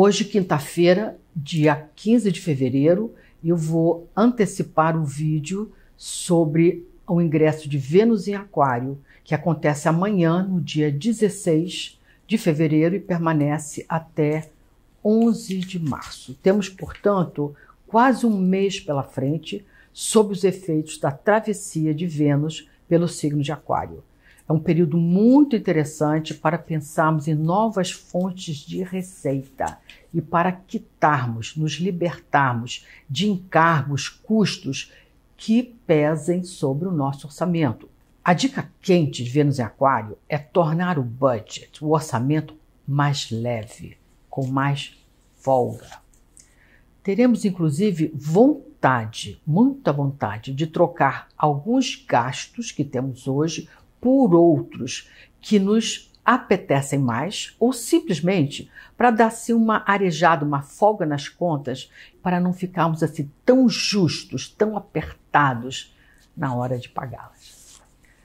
Hoje, quinta-feira, dia 15 de fevereiro, eu vou antecipar o vídeo sobre o ingresso de Vênus em Aquário, que acontece amanhã, no dia 16 de fevereiro e permanece até 11 de março. Temos, portanto, quase um mês pela frente sob os efeitos da travessia de Vênus pelo signo de Aquário. É um período muito interessante para pensarmos em novas fontes de receita e para quitarmos, nos libertarmos de encargos, custos que pesem sobre o nosso orçamento. A dica quente de Vênus em Aquário é tornar o budget, o orçamento, mais leve, com mais folga. Teremos inclusive vontade, muita vontade, de trocar alguns gastos que temos hoje por outros que nos apetecem mais ou simplesmente para dar-se assim uma arejada, uma folga nas contas, para não ficarmos assim tão justos, tão apertados na hora de pagá-las.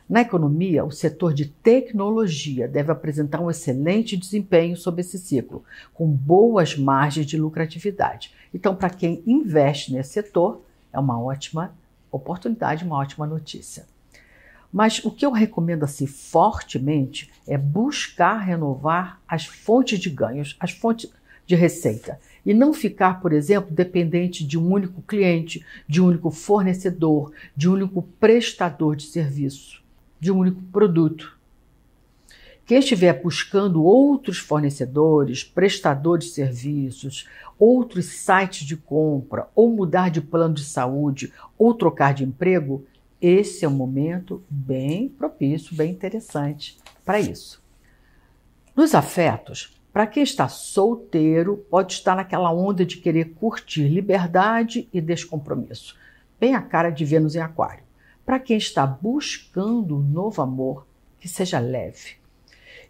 Na economia, o setor de tecnologia deve apresentar um excelente desempenho sob esse ciclo, com boas margens de lucratividade. Então, para quem investe nesse setor, é uma ótima oportunidade, uma ótima notícia. Mas o que eu recomendo assim fortemente é buscar renovar as fontes de ganhos, as fontes de receita. E não ficar, por exemplo, dependente de um único cliente, de um único fornecedor, de um único prestador de serviço, de um único produto. Quem estiver buscando outros fornecedores, prestadores de serviços, outros sites de compra, ou mudar de plano de saúde, ou trocar de emprego, esse é um momento bem propício, bem interessante para isso. Nos afetos, para quem está solteiro, pode estar naquela onda de querer curtir liberdade e descompromisso, bem a cara de Vênus em Aquário. Para quem está buscando um novo amor, que seja leve.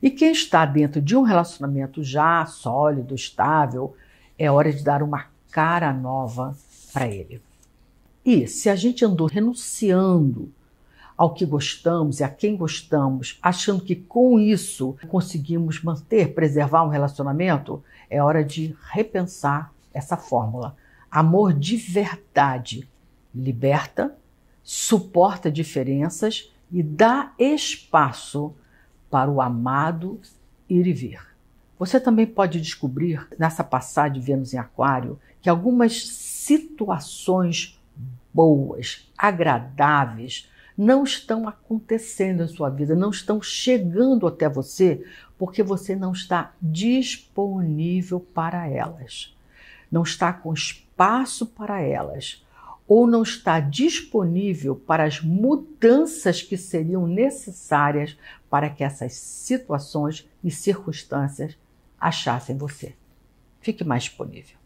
E quem está dentro de um relacionamento já sólido, estável, é hora de dar uma cara nova para ele. E se a gente andou renunciando ao que gostamos e a quem gostamos, achando que com isso conseguimos manter, preservar um relacionamento, é hora de repensar essa fórmula. Amor de verdade liberta, suporta diferenças e dá espaço para o amado ir e vir. Você também pode descobrir nessa passagem de Vênus em Aquário que algumas situações boas, agradáveis, não estão acontecendo em sua vida, não estão chegando até você porque você não está disponível para elas, não está com espaço para elas, ou não está disponível para as mudanças que seriam necessárias para que essas situações e circunstâncias achassem você. Fique mais disponível.